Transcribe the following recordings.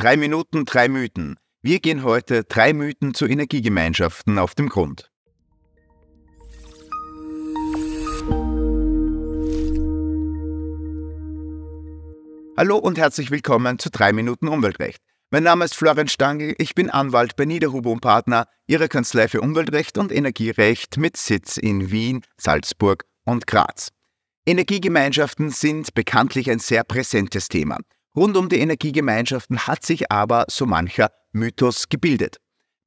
Drei Minuten, drei Mythen. Wir gehen heute drei Mythen zu Energiegemeinschaften auf dem Grund. Hallo und herzlich willkommen zu 3 Minuten Umweltrecht. Mein Name ist Florian Stangl, ich bin Anwalt bei Niederhubo und Partner, Ihrer Kanzlei für Umweltrecht und Energierecht mit Sitz in Wien, Salzburg und Graz. Energiegemeinschaften sind bekanntlich ein sehr präsentes Thema. Rund um die Energiegemeinschaften hat sich aber so mancher Mythos gebildet.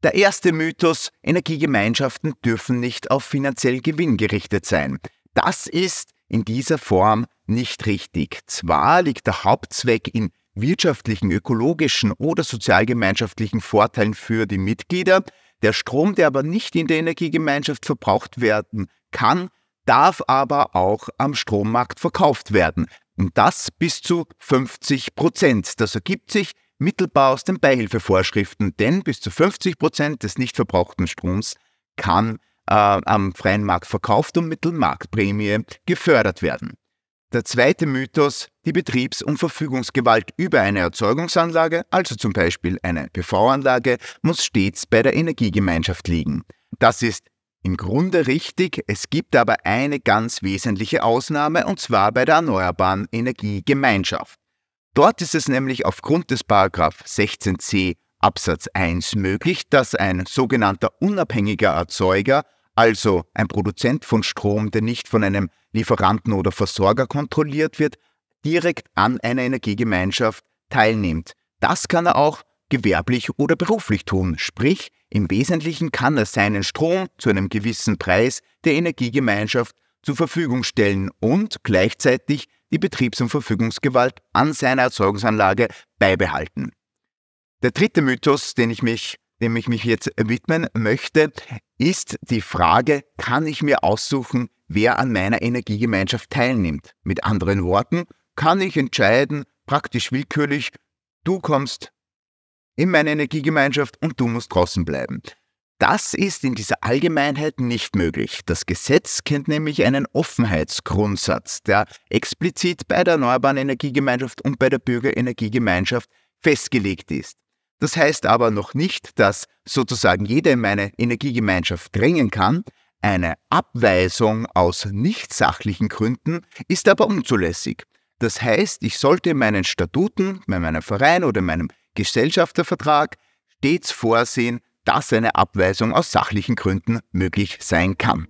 Der erste Mythos, Energiegemeinschaften dürfen nicht auf finanziell Gewinn gerichtet sein. Das ist in dieser Form nicht richtig. Zwar liegt der Hauptzweck in wirtschaftlichen, ökologischen oder sozialgemeinschaftlichen Vorteilen für die Mitglieder, der Strom, der aber nicht in der Energiegemeinschaft verbraucht werden kann, darf aber auch am Strommarkt verkauft werden. Und das bis zu 50 Prozent. Das ergibt sich mittelbar aus den Beihilfevorschriften, denn bis zu 50 Prozent des nicht verbrauchten Stroms kann äh, am freien Markt verkauft und mittel Marktprämie gefördert werden. Der zweite Mythos, die Betriebs- und Verfügungsgewalt über eine Erzeugungsanlage, also zum Beispiel eine PV-Anlage, muss stets bei der Energiegemeinschaft liegen. Das ist im Grunde richtig, es gibt aber eine ganz wesentliche Ausnahme und zwar bei der Erneuerbaren Energiegemeinschaft. Dort ist es nämlich aufgrund des 16c Absatz 1 möglich, dass ein sogenannter unabhängiger Erzeuger, also ein Produzent von Strom, der nicht von einem Lieferanten oder Versorger kontrolliert wird, direkt an einer Energiegemeinschaft teilnimmt. Das kann er auch gewerblich oder beruflich tun. Sprich, im Wesentlichen kann er seinen Strom zu einem gewissen Preis der Energiegemeinschaft zur Verfügung stellen und gleichzeitig die Betriebs- und Verfügungsgewalt an seiner Erzeugungsanlage beibehalten. Der dritte Mythos, den ich mich, dem ich mich jetzt widmen möchte, ist die Frage, kann ich mir aussuchen, wer an meiner Energiegemeinschaft teilnimmt? Mit anderen Worten, kann ich entscheiden, praktisch willkürlich, du kommst in meine Energiegemeinschaft und du musst draußen bleiben. Das ist in dieser Allgemeinheit nicht möglich. Das Gesetz kennt nämlich einen Offenheitsgrundsatz, der explizit bei der Erneuerbaren Energiegemeinschaft und bei der Bürgerenergiegemeinschaft festgelegt ist. Das heißt aber noch nicht, dass sozusagen jeder in meine Energiegemeinschaft drängen kann. Eine Abweisung aus nicht sachlichen Gründen ist aber unzulässig. Das heißt, ich sollte in meinen Statuten, bei meinem Verein oder in meinem Gesellschaftervertrag stets vorsehen, dass eine Abweisung aus sachlichen Gründen möglich sein kann.